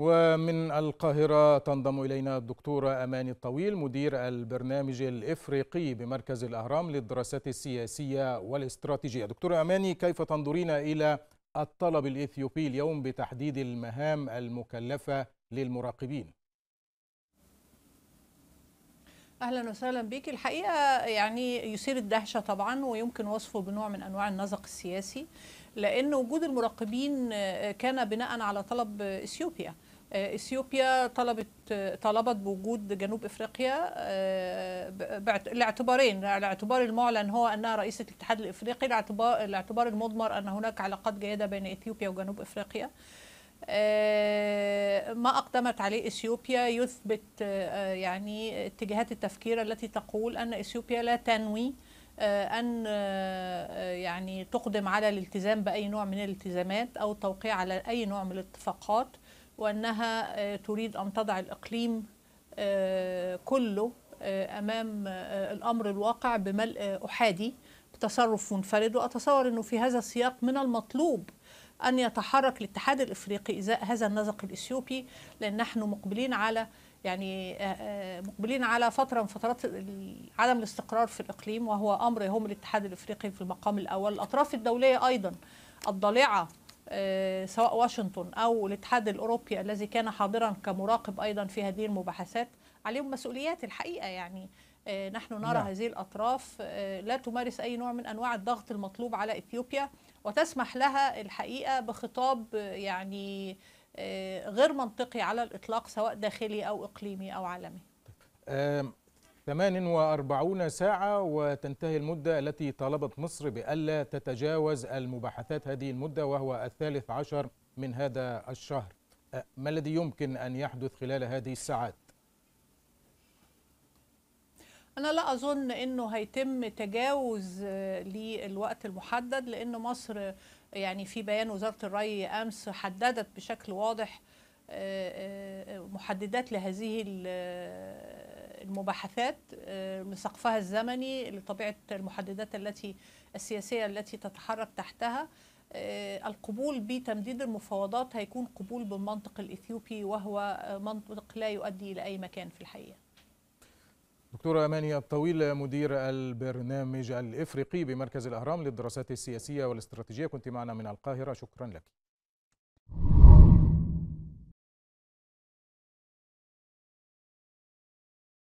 ومن القاهرة تنضم إلينا الدكتورة أماني الطويل مدير البرنامج الإفريقي بمركز الأهرام للدراسات السياسية والاستراتيجية دكتورة أماني كيف تنظرين إلى الطلب الإثيوبي اليوم بتحديد المهام المكلفة للمراقبين اهلا وسهلا بك الحقيقه يعني يثير الدهشه طبعا ويمكن وصفه بنوع من انواع النزق السياسي لان وجود المراقبين كان بناء على طلب اثيوبيا آه، اثيوبيا طلبت آه، طلبت بوجود جنوب افريقيا آه، لاعتبارين الاعتبار المعلن هو انها رئيسه الاتحاد الافريقي الاعتبار المضمر ان هناك علاقات جيده بين اثيوبيا وجنوب افريقيا ما أقدمت عليه إثيوبيا يثبت يعني اتجاهات التفكير التي تقول أن إثيوبيا لا تنوي أن يعني تقدم على الالتزام بأي نوع من الالتزامات أو التوقيع على أي نوع من الاتفاقات وأنها آه، تريد أن تضع الإقليم آه، كله آه، أمام الأمر الواقع بملء أحادي بتصرف منفرد وأتصور أنه في هذا السياق من المطلوب أن يتحرك الاتحاد الإفريقي إزاء هذا النزق الإثيوبي لأن نحن مقبلين على يعني مقبلين على فتره من فترات عدم الاستقرار في الاقليم وهو امر يهم الاتحاد الافريقي في المقام الاول الاطراف الدوليه ايضا الضالعه آه، سواء واشنطن أو الاتحاد الأوروبي الذي كان حاضرا كمراقب أيضا في هذه المباحثات عليهم مسؤوليات الحقيقة يعني آه، نحن نرى لا. نعم. هذه الأطراف آه، لا تمارس أي نوع من أنواع الضغط المطلوب على إثيوبيا وتسمح لها الحقيقة بخطاب يعني غير منطقي على الإطلاق سواء داخلي أو إقليمي أو عالمي طيب، 48 ساعة وتنتهي المدة التي طالبت مصر بألا تتجاوز المباحثات هذه المدة وهو الثالث عشر من هذا الشهر أه، ما الذي يمكن أن يحدث خلال هذه الساعات؟ أنا لا أظن أنه هيتم تجاوز آه، للوقت المحدد لأن مصر يعني في بيان وزارة الري أمس حددت بشكل واضح آه، محددات لهذه المباحثات لسقفها آه، الزمني لطبيعة المحددات التي السياسية التي تتحرك تحتها آه، القبول بتمديد المفاوضات هيكون قبول بالمنطق الإثيوبي وهو آه، منطق لا يؤدي إلى أي مكان في الحقيقة دكتورة أماني الطويل مدير البرنامج الإفريقي بمركز الأهرام للدراسات السياسية والاستراتيجية كنت معنا من القاهرة شكرا لك